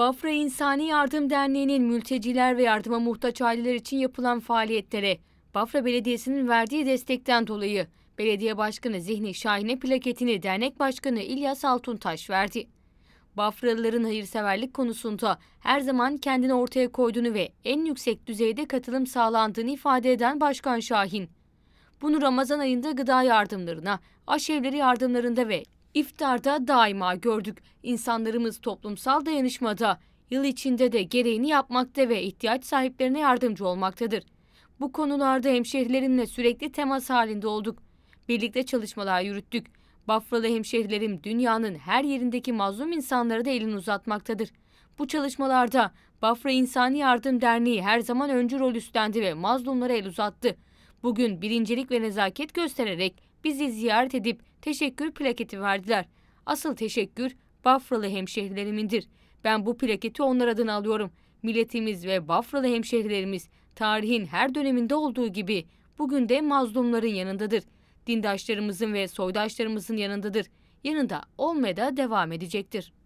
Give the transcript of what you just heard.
Bafra İnsani Yardım Derneği'nin mülteciler ve yardıma muhtaç aileler için yapılan faaliyetlere Bafra Belediyesi'nin verdiği destekten dolayı Belediye Başkanı Zihni Şahin'e plaketini Dernek Başkanı İlyas Altuntaş verdi. Bafralıların hayırseverlik konusunda her zaman kendini ortaya koyduğunu ve en yüksek düzeyde katılım sağlandığını ifade eden Başkan Şahin, bunu Ramazan ayında gıda yardımlarına, aşevleri yardımlarında ve İftarda daima gördük. İnsanlarımız toplumsal dayanışmada, yıl içinde de gereğini yapmakta ve ihtiyaç sahiplerine yardımcı olmaktadır. Bu konularda hemşehrilerimle sürekli temas halinde olduk. Birlikte çalışmalar yürüttük. Bafralı hemşehrilerim dünyanın her yerindeki mazlum insanlara da elini uzatmaktadır. Bu çalışmalarda Bafra İnsani Yardım Derneği her zaman öncü rol üstlendi ve mazlumlara el uzattı. Bugün birincilik ve nezaket göstererek bizi ziyaret edip teşekkür plaketi verdiler. Asıl teşekkür Bafralı hemşehrilerimindir. Ben bu plaketi onlar adına alıyorum. Milletimiz ve Bafralı hemşehrilerimiz tarihin her döneminde olduğu gibi bugün de mazlumların yanındadır. Dindaşlarımızın ve soydaşlarımızın yanındadır. Yanında olmaya da devam edecektir.